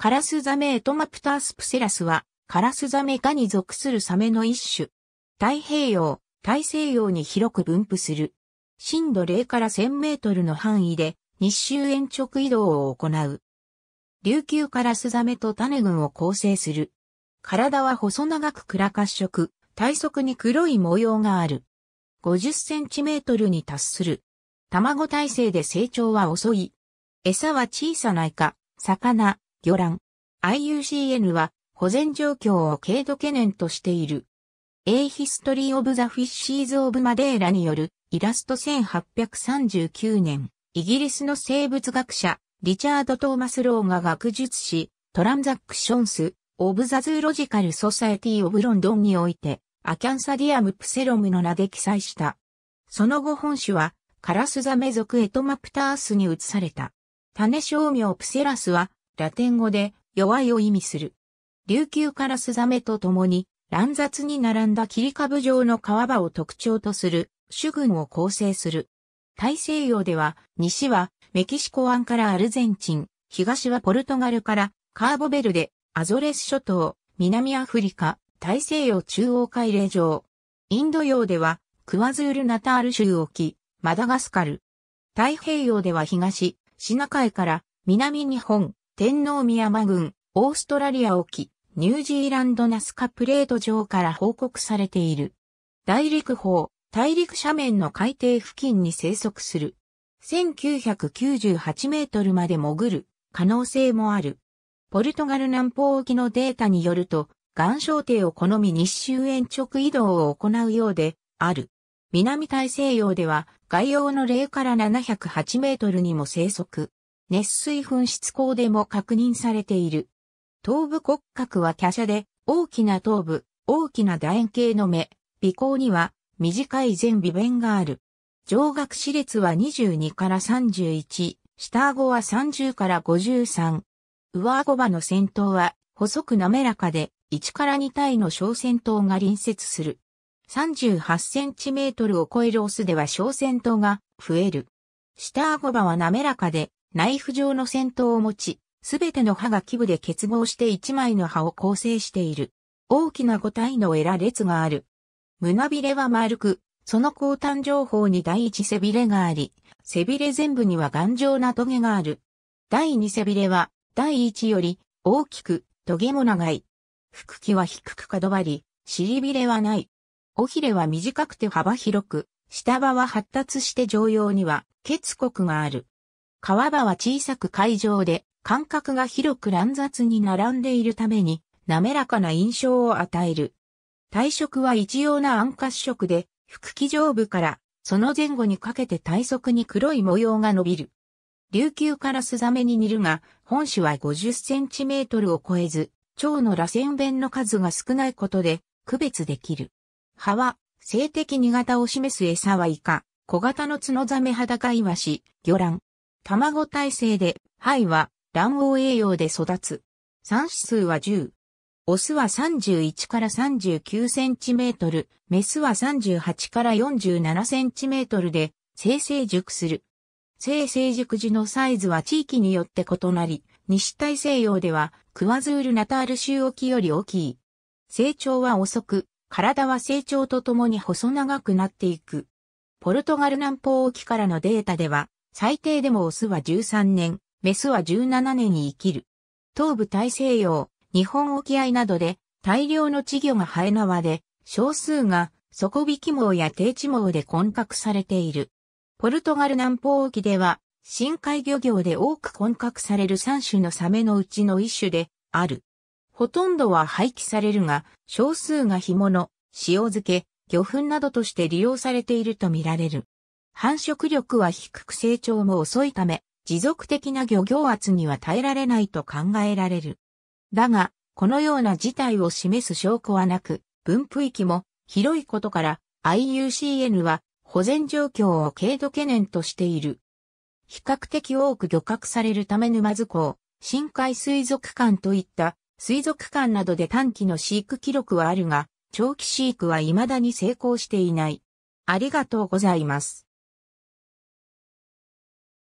カラスザメエトマプタースプセラスは、カラスザメ科に属するサメの一種。太平洋、大西洋に広く分布する。深度0から1000メートルの範囲で、日周延直移動を行う。琉球カラスザメと種群を構成する。体は細長く暗褐色、体側に黒い模様がある。50センチメートルに達する。卵体制で成長は遅い。餌は小さなイカ、魚、魚卵。IUCN は保全状況を軽度懸念としている。A History of the Fishes of Madeira によるイラスト1839年、イギリスの生物学者、リチャード・トーマス・ローが学術誌、トランザクションス、オブ・ザ・ズーロジカル・ソサエティ・オブ・ロンドンにおいて、アキャンサディアム・プセロムの名で記載した。その後本種は、カラスザメ属エトマプタースに移された。種商名プセラスは、ラテン語で弱いを意味する。琉球からスザメと共に乱雑に並んだ切り株状の川場を特徴とする種群を構成する。大西洋では、西はメキシコ湾からアルゼンチン、東はポルトガルからカーボベルデ、アゾレス諸島、南アフリカ、大西洋中央海嶺上。インド洋では、クワズールナタール州沖、マダガスカル。太平洋では東、シナ海から南日本、天皇宮間郡、オーストラリア沖、ニュージーランドナスカプレート上から報告されている。大陸法、大陸斜面の海底付近に生息する。1998メートルまで潜る可能性もある。ポルトガル南方沖のデータによると、岩礁底を好み日周延直移動を行うようである。南大西洋では外洋の0から708メートルにも生息。熱水噴出口でも確認されている。頭部骨格は華奢で、大きな頭部、大きな楕円形の目、鼻孔には短い全微弁がある。上顎歯列は22から31、下顎は30から53。上顎歯の先頭は細く滑らかで、1から2体の小先頭が隣接する。38センチメートルを超えるオスでは小先頭が増える。下顎歯は滑らかで、ナイフ状の先頭を持ち、すべての歯が基部で結合して一枚の歯を構成している。大きな五体のエラ列がある。胸びれは丸く、その後端上方に第一背びれがあり、背びれ全部には頑丈なトゲがある。第二背びれは、第一より大きく、トゲも長い。腹筋は低く角張り、尻びれはない。尾ひれは短くて幅広く、下歯は発達して常用には、血骨がある。川場は小さく海上で、間隔が広く乱雑に並んでいるために、滑らかな印象を与える。体色は一様な暗褐色で、腹気上部から、その前後にかけて体側に黒い模様が伸びる。琉球からスザメに似るが、本種は50センチメートルを超えず、蝶の螺旋弁の数が少ないことで、区別できる。葉は、性的苦型を示す餌はイカ、小型の角ザメ裸イワシ、魚卵、卵体制で、胚は卵黄栄養で育つ。産子数は10。オスは31から39センチメートル、メスは38から47センチメートルで、生成熟する。生成熟時のサイズは地域によって異なり、西大西洋では、クワズールナタール州沖より大きい。成長は遅く、体は成長とともに細長くなっていく。ポルトガル南方沖からのデータでは、最低でもオスは13年、メスは17年に生きる。東部大西洋、日本沖合などで大量の稚魚が生え縄で、少数が底引き網や低地網で混獲されている。ポルトガル南方沖では、深海漁業で多く混獲される3種のサメのうちの一種である。ほとんどは廃棄されるが、少数が干物、塩漬け、魚粉などとして利用されているとみられる。繁殖力は低く成長も遅いため、持続的な漁業圧には耐えられないと考えられる。だが、このような事態を示す証拠はなく、分布域も広いことから IUCN は保全状況を軽度懸念としている。比較的多く漁獲されるため沼津港、深海水族館といった水族館などで短期の飼育記録はあるが、長期飼育は未だに成功していない。ありがとうございます。